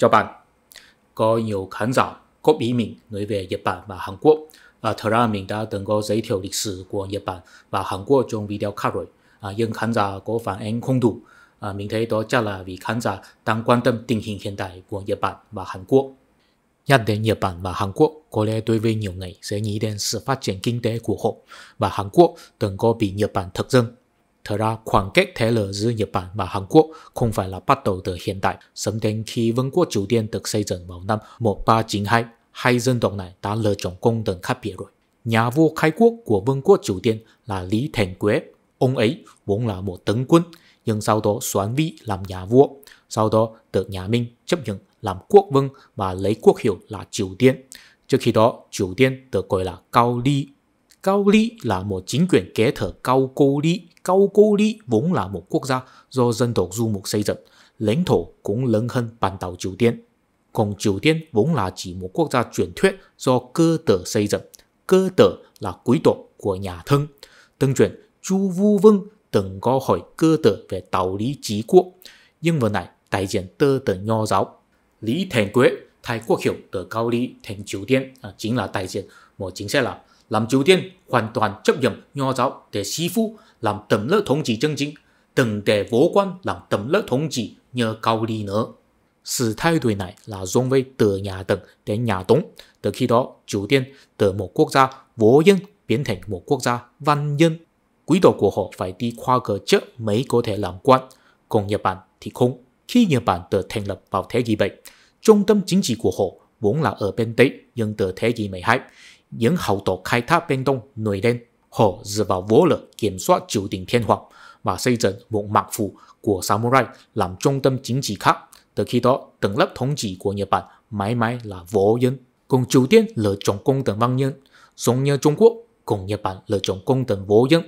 cho bạn. Có nhiều khán giả góp ý mình nói về Nhật Bản và Hàn Quốc. À, thật ra mình đã từng có giới thiệu lịch sử của Nhật Bản và Hàn Quốc trong video khác rồi. À, nhưng khán giả có phản ánh không đủ. À, mình thấy đó chắc là vì khán giả đang quan tâm tình hình hiện tại của Nhật Bản và Hàn Quốc. Nhắc đến Nhật Bản và Hàn Quốc, có lẽ đối với nhiều người sẽ nghĩ đến sự phát triển kinh tế của họ và Hàn Quốc từng có bị Nhật Bản thực dân Thật ra, khoảng cách thế lực giữa Nhật Bản và Hàn Quốc không phải là bắt đầu từ hiện tại. Sớm đến khi Vương quốc Triều Tiên được xây dựng vào năm 1392, hai dân tộc này đã lựa chọn công tần khác biệt rồi. Nhà vua khai quốc của Vương quốc Triều Tiên là Lý Thành Quế. Ông ấy vốn là một tướng quân, nhưng sau đó xoán vị làm nhà vua. Sau đó được nhà Minh chấp nhận làm quốc vương và lấy quốc hiệu là Triều Tiên. Trước khi đó, Triều Tiên được gọi là Cao Ly Cao là một chính quyền kế thừa Cao Cô Ly. Cao Cô Ly vốn là một quốc gia do dân tộc du mục xây dựng, lãnh thổ cũng lớn hơn bán đảo Triều Tiên. Còn Triều Tiên vốn là chỉ một quốc gia truyền thuyết do cơ tử xây dựng. Cơ tử là quý tộc của nhà Thân. Từng truyền, Chu Vu Vương từng có hỏi cơ tử về đạo lý trí quốc. Nhưng vấn này đại diện tơ tờ nho giáo. Lý Thành Quế, Thái Quốc Hiểu từ Cao Lý thành Triều Tiên à, chính là đại diện một chính sách là làm Triều Tiên hoàn toàn chấp nhận nho giáo để xí phu làm tầm lớp thống trị chân chính, từng để vô quan làm tầm lớp thống trị nhờ cao đi nữa. Sự thay đổi này là dồn với từ nhà tầng đến nhà Tống, từ khi đó Triều Tiên từ một quốc gia vô dân biến thành một quốc gia văn nhân. Quý tộc của họ phải đi qua cửa chợ mới có thể làm quan, còn Nhật Bản thì không. Khi Nhật Bản được thành lập vào thế kỷ 7, trung tâm chính trị của họ vốn là ở bên Tây nhưng từ thế kỷ 12, những hậu tộc khai thác bên Đông nổi lên, họ dựa vào vỗ lực kiểm soát triều đình thiên hoàng và xây dựng một mạc phủ của samurai làm trung tâm chính trị khác. Từ khi đó, tầng lớp thống trị của Nhật Bản mãi mãi là vô nhân, cùng Triều Tiên lựa chọn công tầng văn nhân, giống như Trung Quốc cùng Nhật Bản lựa chọn công tầng vô nhân.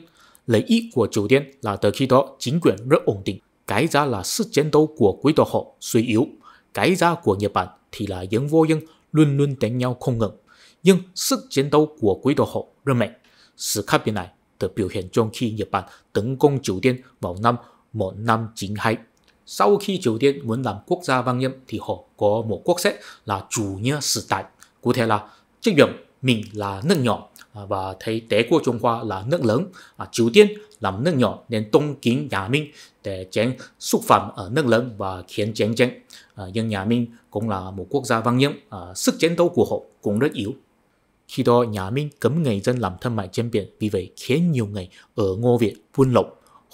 Lợi ích của Triều Tiên là từ khi đó chính quyền rất ổn định, cái giá là sức chiến đấu của quý tộc họ suy yếu, cái giá của Nhật Bản thì là những vô nhân luôn luôn đánh nhau không ngừng nhưng sức chiến đấu của quỹ đồ hộ rất mạnh. này được biểu hiện trong khi Nhật Bản tấn công Triều Tiên vào năm 1592. Sau khi Triều Tiên muốn làm quốc gia vang nhiệm thì họ có một quốc sách là chủ nghĩa nghĩa 时代, cụ thể là trách nhiệm mình là nước nhỏ à, và thấy Đế quốc Trung Hoa là nước lớn. À, Triều Tiên làm nước nhỏ nên tôn kính nhà Minh để tránh xúc phạm ở nước lớn và khiến chiến tranh. À, nhưng nhà Minh cũng là một quốc gia vang nhiễm, à, sức chiến đấu của họ cũng rất yếu khi đó nhà Minh cấm người dân làm thương mại trên biển, vì vậy khiến nhiều người ở Ngô Việt buôn lậu,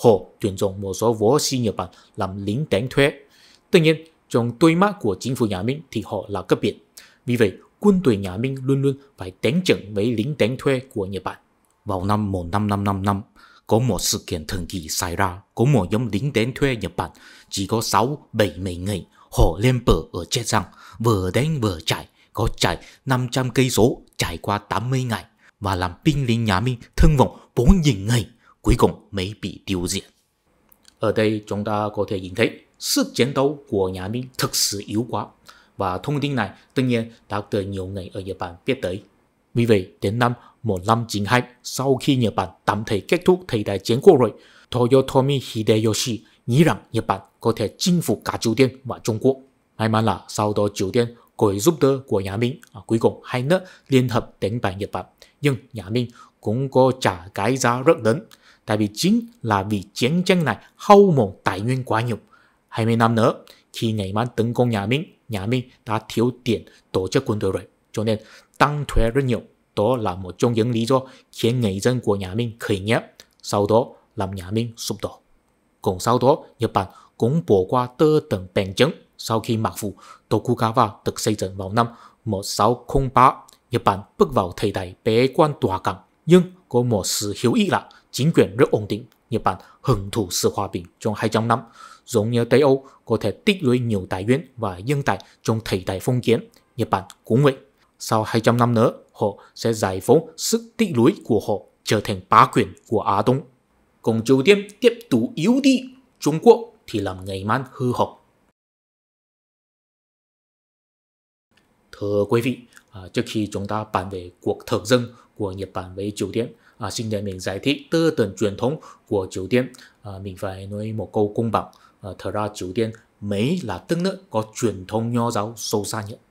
họ tuyển dụng một số võ sĩ Nhật Bản làm lính đánh thuế. Tuy nhiên, trong đối mắt của chính phủ nhà Minh thì họ là cấp biệt Vì vậy, quân đội nhà Minh luôn luôn phải đánh trận với lính đánh thuê của Nhật Bản. Vào năm 1555, có một sự kiện thần kỳ xảy ra, có một nhóm lính đánh thuê Nhật Bản, chỉ có 6 bảy mấy người, họ lên bờ ở Chiết Giang, vừa đánh vừa chạy, có chạy 500 cây số trải qua 80 ngày và làm binh lính nhà Minh thương vọng 4.000 ngày, cuối cùng mới bị tiêu diệt. Ở đây chúng ta có thể nhìn thấy sức chiến đấu của nhà Minh thực sự yếu quá và thông tin này tất nhiên đã được nhiều người ở Nhật Bản biết tới. Vì vậy, đến năm 1592, sau khi Nhật Bản tạm thời kết thúc thời đại chiến quốc rồi, Toyotomi Hideyoshi nghĩ rằng Nhật Bản có thể chinh phục cả Triều Tiên và Trung Quốc. May mắn là sau đó Triều Tiên cõi giúp đỡ của nhà Minh. À, cuối cùng hai nước liên hợp đánh bại Nhật Bản. Nhưng nhà Minh cũng có trả cái giá rất lớn. Tại vì chính là vì chiến tranh này hao mòn tài nguyên quá nhiều. 20 năm nữa, khi ngày man tấn công nhà Minh, nhà Minh đã thiếu tiền tổ chức quân đội rồi. Cho nên tăng thuế rất nhiều. Đó là một trong những lý do khiến người dân của nhà Minh khởi nghiệp. Sau đó làm nhà Minh sụp đổ. Cùng sau đó, Nhật Bản cũng bỏ qua tơ tầng bền chứng sau khi mặc vụ, Tokugawa được xây dựng vào năm 1603. Nhật Bản bước vào thời đại bế quan tỏa cảng. nhưng có một sự hiếu ý là chính quyền rất ổn định. Nhật Bản hưởng thụ sự hòa bình trong 200 năm. Giống như Tây Âu có thể tích lũy nhiều tài nguyên và nhân tài trong thời đại phong kiến, Nhật Bản cũng vậy. Sau 200 năm nữa, họ sẽ giải phóng sức tích lũy của họ trở thành bá quyền của Á Đông. Còn Triều Tiên tiếp tục yếu đi, Trung Quốc thì làm ngày man hư hỏng. Thưa quý vị, à, trước khi chúng ta bàn về cuộc thực dân của Nhật Bản với Triều Tiên, à, xin để mình giải thích tư tưởng truyền thống của Triều Tiên. À, mình phải nói một câu công bằng, à, thật ra Triều Tiên mấy là tức nước có truyền thống nho giáo sâu xa nhất.